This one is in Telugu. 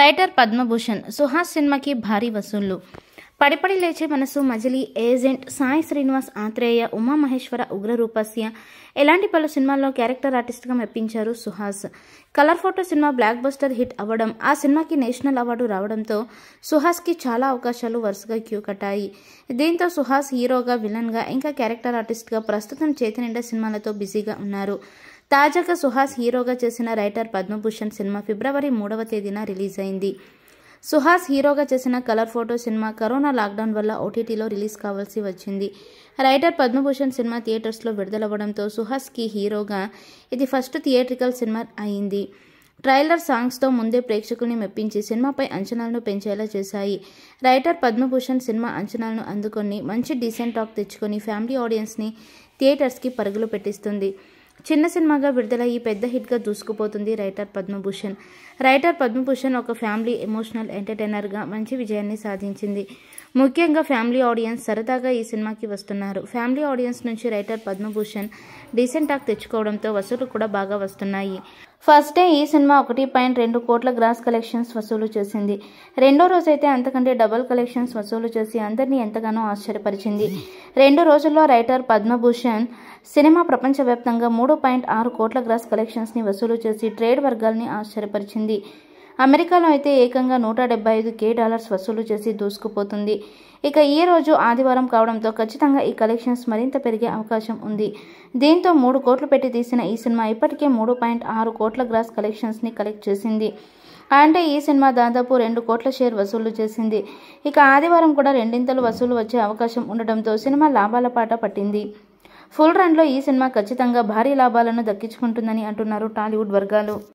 రైటర్ పద్మభూషణ్ సుహాస్ సినిమాకి భారీ వసూళ్లు పడిపడి లేచే మనసు మజిలీ ఏజెంట్ సాయి శ్రీనివాస్ ఆత్రేయ ఉమామహేశ్వర ఉగ్రరూపస్య ఎలాంటి పలు సినిమాల్లో క్యారెక్టర్ ఆర్టిస్ట్గా మెప్పించారు Suhas colour photo cinema block buster hit అవ్వడం ఆ సినిమాకి నేషనల్ అవార్డు రావడంతో సుహాస్కి చాలా అవకాశాలు వరుసగా క్యూ కట్టాయి దీంతో సుహాస్ హీరోగా విలన్గా ఇంకా క్యారెక్టర్ ఆర్టిస్ట్గా ప్రస్తుతం చేతినిండా సినిమాలతో బిజీగా ఉన్నారు తాజాగా సుహాస్ హీరోగా చేసిన రైటర్ పద్మభూషణ్ సినిమా ఫిబ్రవరి మూడవ తేదీన రిలీజ్ అయింది సుహాస్ హీరోగా చేసిన కలర్ ఫోటో సినిమా కరోనా లాక్డౌన్ వల్ల ఓటీటీలో రిలీజ్ కావాల్సి వచ్చింది రైటర్ పద్మభూషణ్ సినిమా థియేటర్స్లో విడుదలవ్వడంతో సుహాస్కి హీరోగా ఇది ఫస్ట్ థియేట్రికల్ సినిమా అయింది ట్రైలర్ సాంగ్స్తో ముందే ప్రేక్షకుల్ని మెప్పించి సినిమాపై అంచనాలను పెంచేలా చేశాయి రైటర్ పద్మభూషణ్ సినిమా అంచనాలను అందుకొని మంచి డీసెంట్ టాక్ తెచ్చుకొని ఫ్యామిలీ ఆడియన్స్ని థియేటర్స్కి పరుగులు పెట్టిస్తుంది చిన్న సినిమాగా విడుదలయ్యి పెద్ద హిట్గా దూసుకుపోతుంది రైటర్ పద్మభూషణ్ రైటర్ పద్మభూషణ్ ఒక ఫ్యామిలీ ఎమోషనల్ ఎంటర్టైనర్గా మంచి విజయాన్ని సాధించింది ముఖ్యంగా ఫ్యామిలీ ఆడియన్స్ సరదాగా ఈ సినిమాకి వస్తున్నారు ఫ్యామిలీ ఆడియన్స్ నుంచి రైటర్ పద్మభూషణ్ డీసెంట్ టాక్ తెచ్చుకోవడంతో వసూలు కూడా బాగా వస్తున్నాయి ఫస్ట్ డే ఈ సినిమా ఒకటి పాయింట్ రెండు కోట్ల గ్రాస్ కలెక్షన్స్ వసూలు చేసింది రెండో రోజైతే అంతకంటే డబుల్ కలెక్షన్స్ వసూలు చేసి అందరినీ ఎంతగానో ఆశ్చర్యపరిచింది రెండు రోజుల్లో రైటర్ పద్మభూషణ్ సినిమా ప్రపంచవ్యాప్తంగా మూడు పాయింట్ ఆరు కోట్ల గ్రాస్ కలెక్షన్స్ని వసూలు చేసి ట్రేడ్ వర్గాల్ని ఆశ్చర్యపరిచింది అమెరికాలో అయితే ఏకంగా నూట డెబ్బై ఐదు కే డాలర్స్ వసూలు చేసి దూసుకుపోతుంది ఇక ఈ రోజు ఆదివారం కావడంతో ఖచ్చితంగా ఈ కలెక్షన్స్ మరింత పెరిగే అవకాశం ఉంది దీంతో మూడు కోట్లు పెట్టి తీసిన ఈ సినిమా ఇప్పటికే మూడు పాయింట్ ఆరు కోట్ల గ్రాస్ కలెక్షన్స్ని కలెక్ట్ చేసింది అంటే ఈ సినిమా దాదాపు రెండు కోట్ల షేర్ వసూలు చేసింది ఇక ఆదివారం కూడా రెండింతలు వసూలు వచ్చే అవకాశం ఉండడంతో సినిమా లాభాల పాట పట్టింది ఫుల్ రన్లో ఈ సినిమా ఖచ్చితంగా భారీ లాభాలను దక్కించుకుంటుందని అంటున్నారు టాలీవుడ్ వర్గాలు